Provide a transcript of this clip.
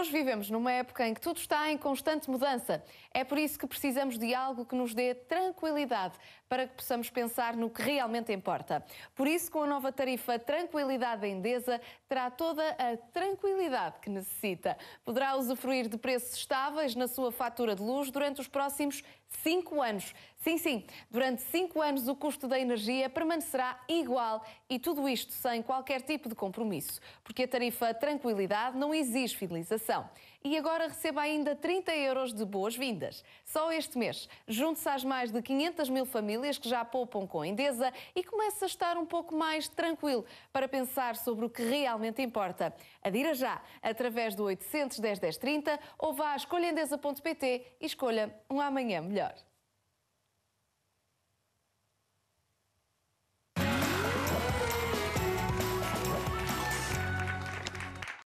Hoje vivemos numa época em que tudo está em constante mudança. É por isso que precisamos de algo que nos dê tranquilidade para que possamos pensar no que realmente importa. Por isso, com a nova tarifa Tranquilidade da Endesa, terá toda a tranquilidade que necessita. Poderá usufruir de preços estáveis na sua fatura de luz durante os próximos cinco anos. Sim, sim, durante cinco anos o custo da energia permanecerá igual e tudo isto sem qualquer tipo de compromisso, porque a tarifa Tranquilidade não exige fidelização e agora receba ainda 30 euros de boas-vindas. Só este mês, junte-se às mais de 500 mil famílias que já poupam com a Endesa e comece a estar um pouco mais tranquilo para pensar sobre o que realmente importa. Adira já através do 810 1030 ou vá a escolhaendesa.pt e escolha um amanhã melhor.